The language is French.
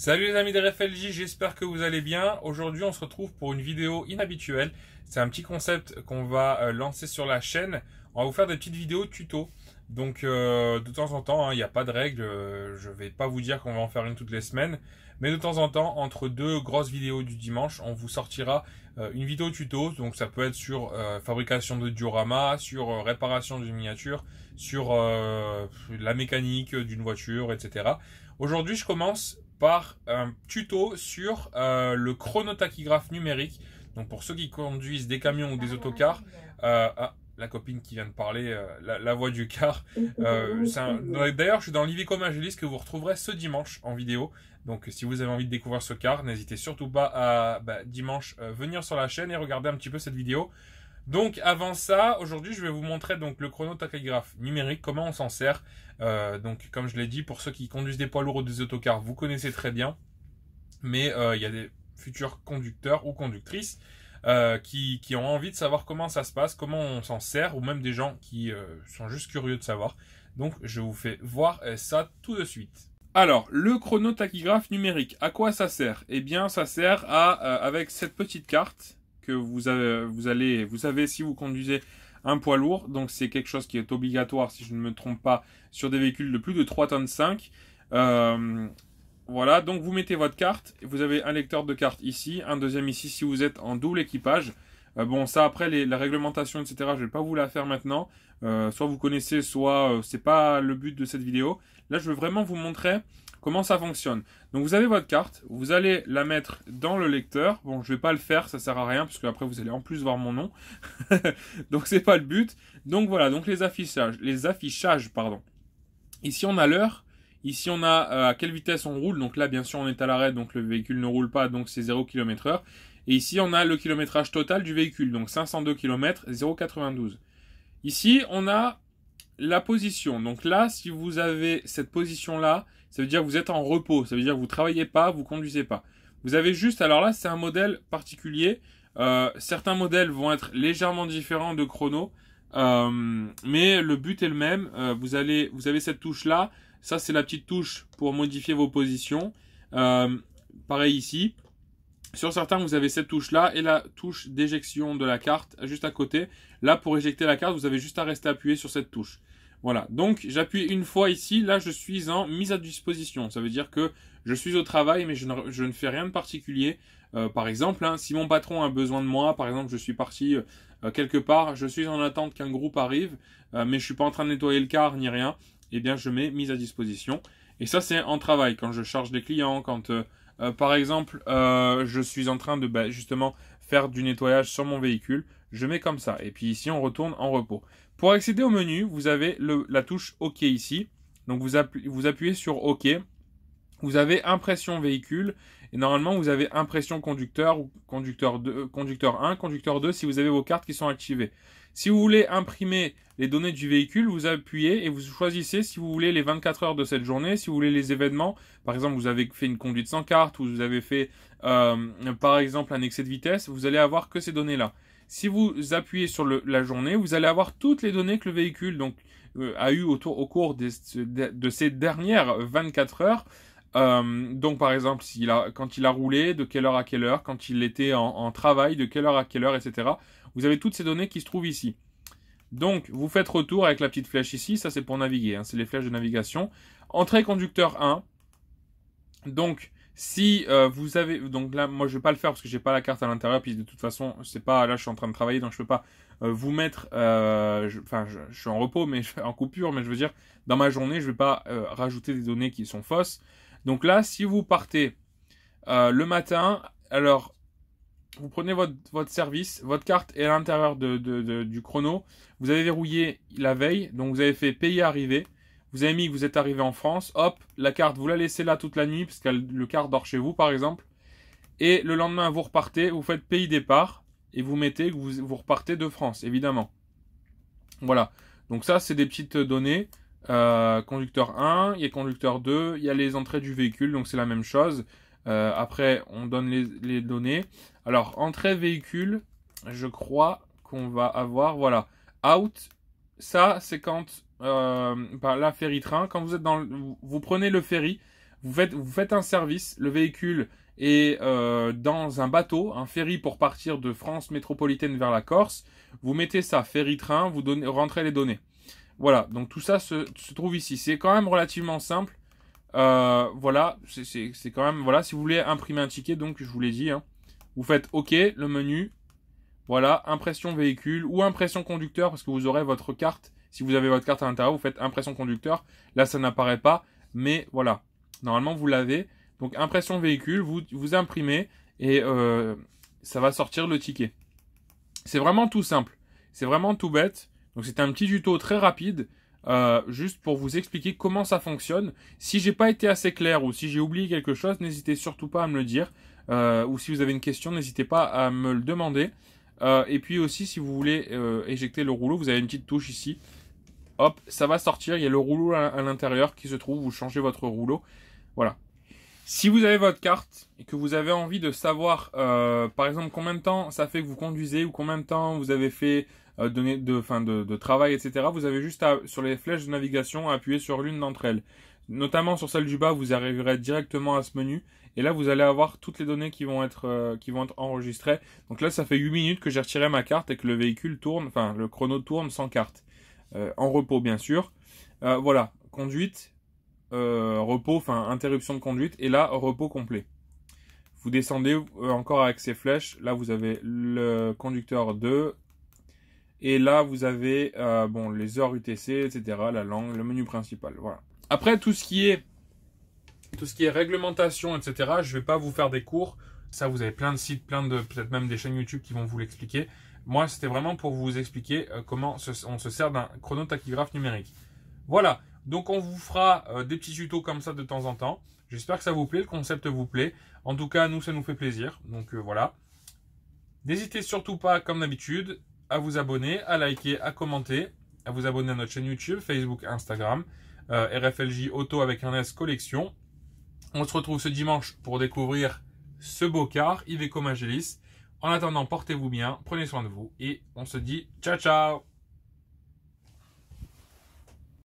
Salut les amis de RFLJ, j'espère que vous allez bien. Aujourd'hui on se retrouve pour une vidéo inhabituelle. C'est un petit concept qu'on va euh, lancer sur la chaîne. On va vous faire des petites vidéos tuto. Donc euh, de temps en temps, il hein, n'y a pas de règle, je euh, je vais pas vous dire qu'on va en faire une toutes les semaines, mais de temps en temps, entre deux grosses vidéos du dimanche, on vous sortira euh, une vidéo tuto, donc ça peut être sur fabrication de diorama, sur réparation d'une miniature, sur la mécanique d'une voiture, etc. Aujourd'hui, je commence par un tuto sur le chronotachygraphe numérique. Donc pour ceux qui conduisent des camions ou des autocars, la copine qui vient de parler, euh, la, voix du car. Euh, d'ailleurs, je suis dans l'Ivico Magellis que vous retrouverez ce dimanche en vidéo. Donc, si vous avez envie de découvrir ce car, n'hésitez surtout pas à bah, dimanche euh, venir sur la chaîne et regarder un petit peu cette vidéo. Donc, avant ça, aujourd'hui, je vais vous montrer donc le tachygraphe numérique, comment on s'en sert. donc, comme je l'ai dit, pour ceux qui conduisent des poids lourds ou des autocars, vous connaissez très bien. Mais il y a des futurs conducteurs ou conductrices euh, qui, ont envie de savoir comment ça se passe, comment on s'en sert, ou même des gens qui euh, sont juste curieux de savoir. Donc je vous fais voir euh, ça tout de suite. Alors, le chronotachygraphe numérique, à quoi ça sert Eh bien, ça sert à, avec cette petite carte que vous, avez, vous, allez, vous avez si vous conduisez un poids lourd, donc c'est quelque chose qui est obligatoire, si je ne me trompe pas, sur des véhicules de plus de 3,5 tonnes Euh, voilà, donc vous mettez votre carte, vous avez un lecteur de carte ici, un deuxième ici si vous êtes en double équipage. Euh, bon, ça après, la réglementation, etc., je ne vais pas vous la faire maintenant. Euh, soit vous connaissez, soit ce euh, c'est pas le but de cette vidéo. Là, je veux vraiment vous montrer comment ça fonctionne. Donc vous avez votre carte, vous allez la mettre dans le lecteur. Bon, je ne vais pas le faire, ça sert à rien, parce que après vous allez en plus voir mon nom. donc c'est pas le but. Donc voilà, donc les affichages, les affichages, pardon. Ici on a l'heure, Ici, on a euh, à quelle vitesse on roule. Donc là, bien sûr, on est à l'arrêt, donc le véhicule ne roule pas, donc c'est 0 km heure. Et ici, on a le kilométrage total du véhicule, donc 502 km, 0,92. Ici, on a la position. Donc là, si vous avez cette position-là, ça veut dire que vous êtes en repos. Ça veut dire que vous ne travaillez pas, vous conduisez pas. Vous avez juste, alors là, c'est un modèle particulier. Euh, certains modèles vont être légèrement différents de chrono. Euh, mais le but est le même. vous, allez, vous avez cette touche-là. Ça, c'est la petite touche pour modifier vos positions. Euh, pareil ici. Sur certains, vous avez cette touche-là et la touche d'éjection de la carte juste à côté. Là, pour éjecter la carte, vous avez juste à rester appuyé sur cette touche. Voilà, donc j'appuie une fois ici, là je suis en mise à disposition. Ça veut dire que je suis au travail mais je ne, fais rien de particulier. Euh, par exemple, hein, si mon patron a besoin de moi, par exemple je suis parti euh, quelque part, je suis en attente qu'un groupe arrive, mais je suis pas en train de nettoyer le car ni rien. Et eh bien je mets mise à disposition. Et ça c'est en travail, quand je charge des clients, quand euh, euh, par exemple euh, je suis en train de bah, justement faire du nettoyage sur mon véhicule, je mets comme ça. Et puis ici on retourne en repos. Pour accéder au menu, vous avez la touche OK ici. Donc vous, appuyez sur OK vous avez impression véhicule, et normalement vous avez impression conducteur ou conducteur 2, euh, conducteur 1, conducteur 2 si vous avez vos cartes qui sont activées. Si vous voulez imprimer les données du véhicule, vous appuyez et vous choisissez si vous voulez les 24 heures de cette journée, si vous voulez les événements. Par exemple, vous avez fait une conduite sans carte ou vous avez fait, euh, par exemple, un excès de vitesse, vous allez avoir que ces données-là. Si vous appuyez sur la journée, vous allez avoir toutes les données que le véhicule donc, euh, a eues au cours de ces dernières 24 heures. Euh, donc par exemple, quand il a roulé, de quelle heure à quelle heure, quand il était en, travail, de quelle heure à quelle heure, etc. Vous avez toutes ces données qui se trouvent ici. Donc vous faites retour avec la petite flèche ici, ça c'est pour naviguer, hein, c'est les flèches de navigation. Entrée conducteur 1. Donc si euh, vous avez donc là moi je ne vais pas le faire parce que je n'ai pas la carte à l'intérieur puis de toute façon c'est pas là je suis en train de travailler donc je peux pas euh, vous mettre enfin je, suis en repos mais je, en coupure mais je veux dire dans ma journée je ne vais pas rajouter des données qui sont fausses donc là, si vous partez euh, le matin, alors vous prenez votre, service, votre carte est à l'intérieur du chrono. Vous avez verrouillé la veille, donc vous avez fait payer arrivé. Vous avez mis que vous êtes arrivé en France. Hop, la carte, vous la laissez là toute la nuit, parce que le carte dort chez vous, par exemple. Et le lendemain, vous repartez, vous faites pays départ, et vous mettez que vous, vous repartez de France, évidemment. Voilà. Donc ça, c'est des petites données. Euh, conducteur 1, il y a conducteur 2, il y a les entrées du véhicule, donc c'est la même chose. Euh, après, on donne les, données. Alors, entrée véhicule, je crois qu'on va avoir, voilà, out. Ça, c'est quand euh, bah, la ferry train, quand vous êtes dans, vous prenez le ferry, vous faites, vous faites un service, le véhicule est euh, dans un bateau, un ferry pour partir de France métropolitaine vers la Corse. Vous mettez ça ferry train, vous donnez, rentrez les données. Voilà, donc tout ça se, trouve ici. C'est quand même relativement simple. Euh, voilà, c'est quand même... Voilà, si vous voulez imprimer un ticket, donc je vous l'ai dit, hein. vous faites OK, le menu, voilà, impression véhicule ou impression conducteur, parce que vous aurez votre carte. Si vous avez votre carte à l'intérieur, vous faites impression conducteur. Là, ça n'apparaît pas, mais voilà. Normalement, vous l'avez. Donc, impression véhicule, vous, vous imprimez et euh, ça va sortir le ticket. C'est vraiment tout simple. C'est vraiment tout bête. Donc c'était un petit tuto très rapide, euh, juste pour vous expliquer comment ça fonctionne. Si j'ai pas été assez clair ou si j'ai oublié quelque chose, n'hésitez surtout pas à me le dire. Euh, ou si vous avez une question, n'hésitez pas à me le demander. Euh, et puis aussi, si vous voulez éjecter le rouleau, vous avez une petite touche ici. Hop, ça va sortir. Il y a le rouleau à, l'intérieur qui se trouve. Vous changez votre rouleau. Voilà. Si vous avez votre carte et que vous avez envie de savoir, par exemple, combien de temps ça fait que vous conduisez ou combien de temps vous avez fait euh, de, fin de, travail, etc. Vous avez juste sur les flèches de navigation à appuyer sur l'une d'entre elles. Notamment sur celle du bas, vous arriverez directement à ce menu. Et là, vous allez avoir toutes les données qui vont être, euh, qui vont être enregistrées. Donc là, ça fait 8 minutes que j'ai retiré ma carte et que le véhicule tourne, enfin le chrono tourne sans carte. Euh, en repos, bien sûr. voilà, conduite, repos, enfin interruption de conduite. Et là, repos complet vous descendez encore avec ces flèches. Là, vous avez le conducteur 2, et là, vous avez euh, bon, les heures UTC, etc., la langue, le menu principal. Voilà. Après, tout ce qui est, tout ce qui est réglementation, etc., je ne vais pas vous faire des cours. Ça, vous avez plein de sites, plein de, peut-être même des chaînes YouTube qui vont vous l'expliquer. Moi, c'était vraiment pour vous expliquer euh, comment on se sert d'un chronotachygraphe numérique. Voilà. Donc, on vous fera euh, des petits tutos comme ça de temps en temps. J'espère que ça vous plaît, le concept vous plaît. En tout cas, nous, ça nous fait plaisir. Donc, voilà. N'hésitez surtout pas, comme d'habitude, à vous abonner, à liker, à commenter, à vous abonner à notre chaîne YouTube, Facebook, Instagram, euh, RFLJ Auto avec un S Collection. On se retrouve ce dimanche pour découvrir ce beau car Iveco Magelis. En attendant, portez-vous bien, prenez soin de vous et on se dit ciao ciao